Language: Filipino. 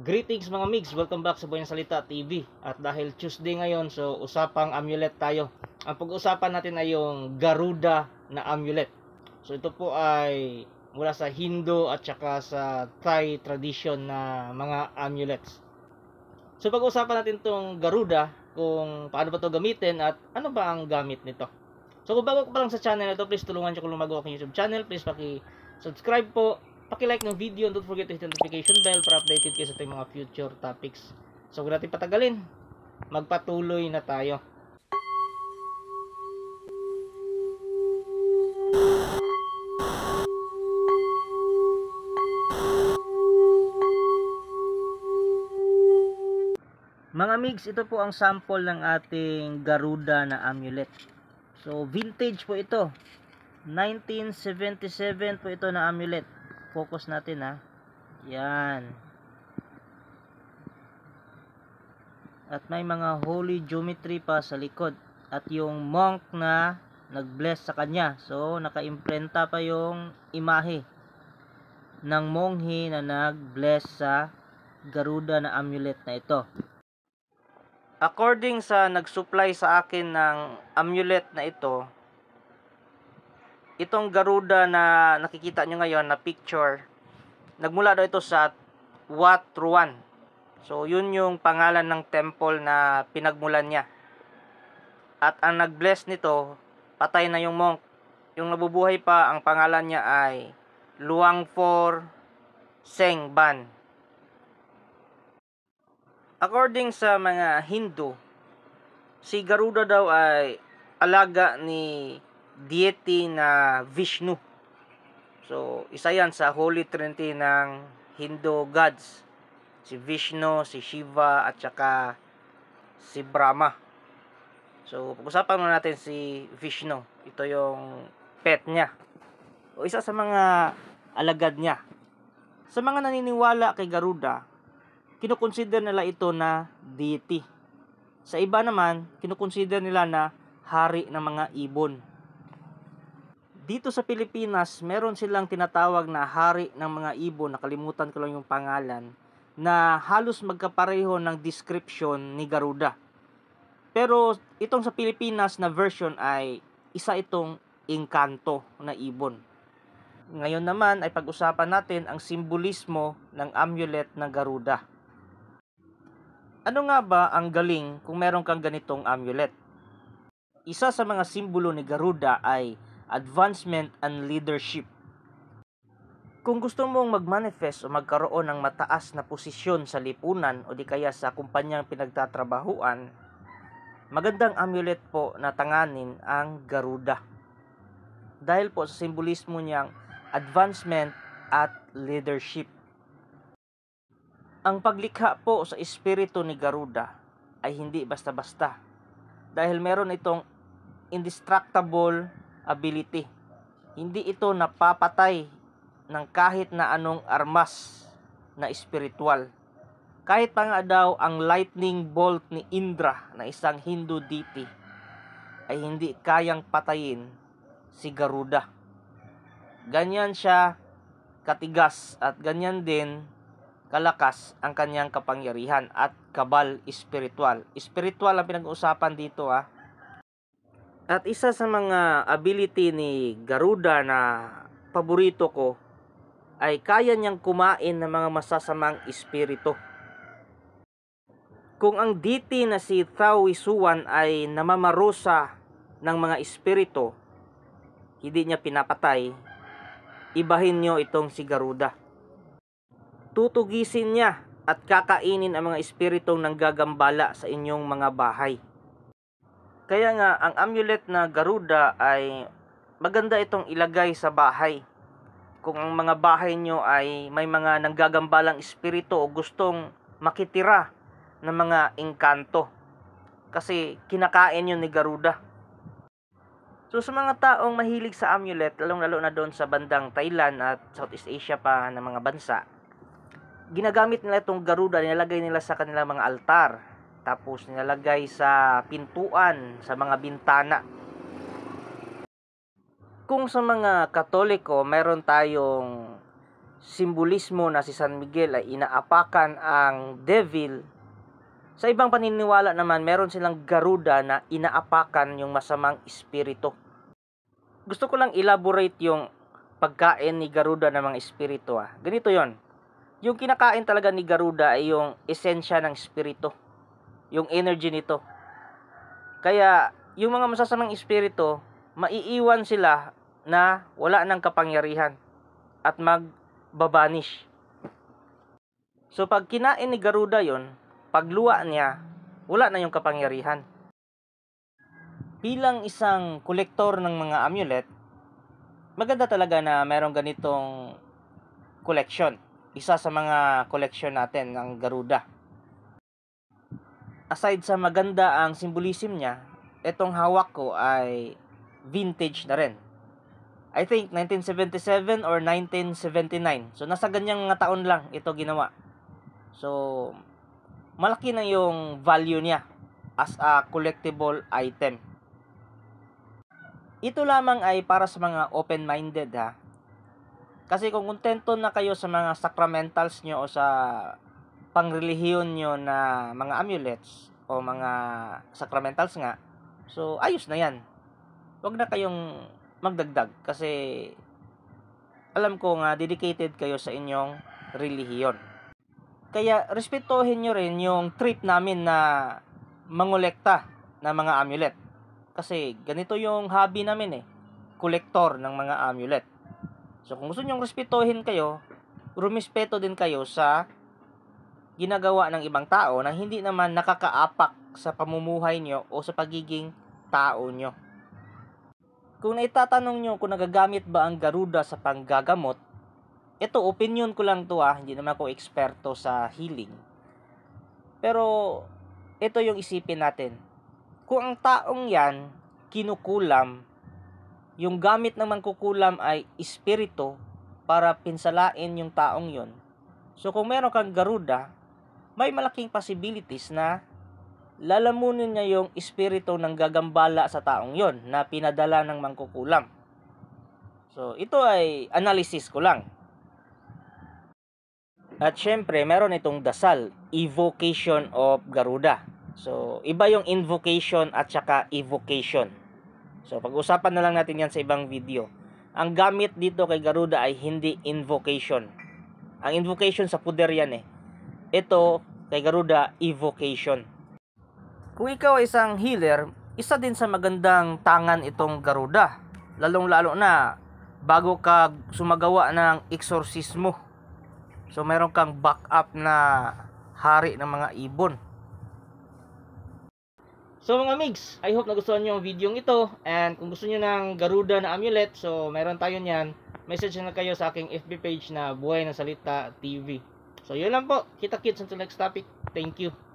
Greetings mga mix, welcome back sa Buhay Salita TV At dahil Tuesday ngayon, so usapang amulet tayo Ang pag-uusapan natin ay yung Garuda na amulet So ito po ay mula sa Hindu at saka sa Thai tradition na mga amulets So pag-uusapan natin tong Garuda kung paano ba to gamitin at ano ba ang gamit nito So kung bago ka pa lang sa channel ito, please tulungan nyo kung lumago ako YouTube channel Please paki-subscribe po Paki-like ng video and don't forget to hit the notification bell para updated kayo sa ating mga future topics. So, huwag natin patagalin. Magpatuloy na tayo. Mga migs, ito po ang sample ng ating Garuda na amulet. So, vintage po ito. 1977 po ito na amulet focus natin ha yan at may mga holy geometry pa sa likod at yung monk na nag-bless sa kanya so naka-imprenta pa yung imahe ng monghe na nag-bless sa garuda na amulet na ito according sa nag-supply sa akin ng amulet na ito itong Garuda na nakikita nyo ngayon na picture, nagmula daw ito sa Wat Ruan. So, yun yung pangalan ng temple na pinagmulan niya. At ang nag-bless nito, patay na yung monk. Yung nabubuhay pa, ang pangalan niya ay Luang For Seng Ban. According sa mga Hindu, si Garuda daw ay alaga ni deity na Vishnu. So, isa yan sa Holy Trinity ng Hindu gods. Si Vishnu, si Shiva, at saka si Brahma. So, pag-usapan muna natin si Vishnu. Ito yung pet niya. O isa sa mga alagad niya. Sa mga naniniwala kay Garuda, kinukonsider nila ito na deity. Sa iba naman, kinukonsider nila na hari ng mga ibon dito sa Pilipinas, meron silang tinatawag na hari ng mga ibon, nakalimutan ko lang yung pangalan, na halos magkapareho ng description ni Garuda. Pero itong sa Pilipinas na version ay isa itong inkanto na ibon. Ngayon naman ay pag-usapan natin ang simbolismo ng amulet ng Garuda. Ano nga ba ang galing kung meron kang ganitong amulet? Isa sa mga simbolo ni Garuda ay advancement, and leadership. Kung gusto mong mag-manifest o magkaroon ng mataas na posisyon sa lipunan o di kaya sa kumpanyang pinagtatrabahuan, magandang amulet po na tanganin ang Garuda. Dahil po sa simbolismo niyang advancement at leadership. Ang paglikha po sa espiritu ni Garuda ay hindi basta-basta dahil meron itong indestructible ability. Hindi ito napapatay ng kahit na anong armas na espiritual. Kahit pa nga daw ang lightning bolt ni Indra na isang Hindu deity ay hindi kayang patayin si Garuda. Ganyan siya katigas at ganyan din kalakas ang kanyang kapangyarihan at kabal spiritual. Spiritual ang pinag-uusapan dito ah at isa sa mga ability ni Garuda na paborito ko ay kaya niyang kumain ng mga masasamang espiritu. Kung ang DT na si Thao Isuan ay namamarusa ng mga espiritu, hindi niya pinapatay, ibahin niyo itong si Garuda. Tutugisin niya at kakainin ang mga espiritong nanggagambala sa inyong mga bahay. Kaya nga, ang amulet na Garuda ay maganda itong ilagay sa bahay. Kung ang mga bahay nyo ay may mga nanggagambalang espiritu o gustong makitira ng mga engkanto. Kasi kinakain yun ni Garuda. So sa mga taong mahilig sa amulet, lalong lalo na doon sa bandang Thailand at Southeast Asia pa ng mga bansa, ginagamit nila itong Garuda, nilalagay nila sa kanilang mga altar tapos nilagay sa pintuan, sa mga bintana. Kung sa mga Katoliko, meron tayong simbolismo na si San Miguel ay inaapakan ang devil. Sa ibang paniniwala naman, meron silang garuda na inaapakan yung masamang espiritu. Gusto ko lang elaborate yung pagkain ni Garuda ng mga espiritu. Ah. Ganito yon Yung kinakain talaga ni Garuda ay yung esensya ng espiritu yung energy nito. Kaya, yung mga masasamang espiritu, maiiwan sila na wala ng kapangyarihan at magbabanish. So pag kinain ni Garuda yon, pagluwa niya, wala na yung kapangyarihan. Bilang isang kolektor ng mga amulet, maganda talaga na merong ganitong collection. Isa sa mga collection natin ng Garuda aside sa maganda ang symbolism niya, itong hawak ko ay vintage na rin. I think 1977 or 1979. So nasa ganyang mga taon lang ito ginawa. So malaki na yung value niya as a collectible item. Ito lamang ay para sa mga open-minded ha. Kasi kung kontento na kayo sa mga sacramentals nyo o sa pangrelihiyon nyo na mga amulets o mga sacramentals nga, so ayos na yan. Huwag na kayong magdagdag kasi alam ko nga dedicated kayo sa inyong relihiyon. Kaya respetuhin nyo rin yung trip namin na mangolekta ng mga amulet. Kasi ganito yung hobby namin eh, kolektor ng mga amulet. So kung gusto nyong respetuhin kayo, rumispeto din kayo sa ginagawa ng ibang tao na hindi naman nakakaapak sa pamumuhay nyo o sa pagiging tao nyo. Kung naitatanong nyo kung nagagamit ba ang Garuda sa panggagamot, ito opinion ko lang to ah, hindi naman ako eksperto sa healing. Pero ito yung isipin natin. Kung ang taong yan kinukulam, yung gamit ng mangkukulam ay espiritu para pinsalain yung taong yon. So kung meron kang Garuda, may malaking possibilities na lalamunin niya yung espiritu ng gagambala sa taong yon na pinadala ng mangkukulam. So, ito ay analysis ko lang. At syempre, meron itong dasal, evocation of Garuda. So, iba yung invocation at saka evocation. So, pag-usapan na lang natin yan sa ibang video. Ang gamit dito kay Garuda ay hindi invocation. Ang invocation sa puder yan eh. Ito, kay Garuda, evocation. Kung ikaw ay isang healer, isa din sa magandang tangan itong Garuda. Lalong-lalo na bago ka sumagawa ng eksorsismo. So, meron kang backup na hari ng mga ibon. So mga migs, I hope nagustuhan nyo ang video ito and kung gusto nyo ng Garuda na amulet, so meron tayo niyan, message na kayo sa aking FB page na Buhay na Salita TV. So, yun lang po. Kita kids until next topic. Thank you.